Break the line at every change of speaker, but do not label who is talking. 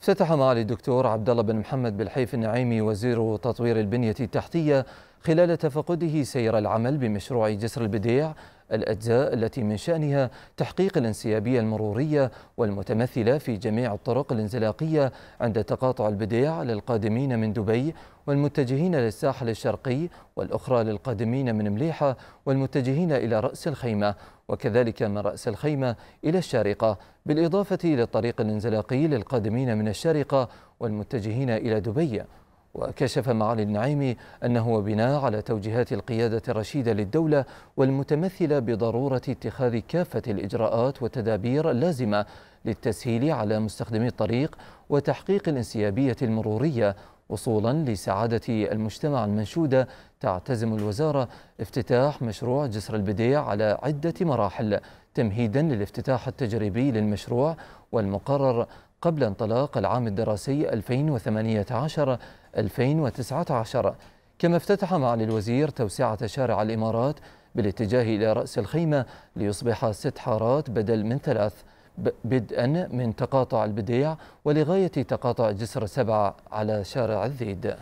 افتتح معالي الدكتور عبد الله بن محمد بالحيف النعيمي وزير تطوير البنية التحتية خلال تفقده سير العمل بمشروع جسر البديع الأجزاء التي من شأنها تحقيق الانسيابية المرورية والمتمثلة في جميع الطرق الانزلاقية عند تقاطع البديع للقادمين من دبي والمتجهين للساحل الشرقي والأخرى للقادمين من مليحة والمتجهين إلى رأس الخيمة وكذلك من رأس الخيمة إلى الشارقة بالإضافة إلى الطريق الانزلاقي للقادمين من الشارقة والمتجهين إلى دبي وكشف معالي النعيمي أنه وبناء على توجيهات القيادة الرشيدة للدولة والمتمثلة بضرورة اتخاذ كافة الإجراءات والتدابير اللازمة للتسهيل على مستخدمي الطريق وتحقيق الانسيابية المرورية وصولا لسعادة المجتمع المنشودة تعتزم الوزارة افتتاح مشروع جسر البديع على عدة مراحل تمهيدا للافتتاح التجريبي للمشروع والمقرر قبل انطلاق العام الدراسي 2018 2019 كما افتتح معالي الوزير توسعة شارع الإمارات بالاتجاه إلى رأس الخيمة ليصبح ست حارات بدل من ثلاث بدءا من تقاطع البديع ولغاية تقاطع جسر سبعه على شارع الذيد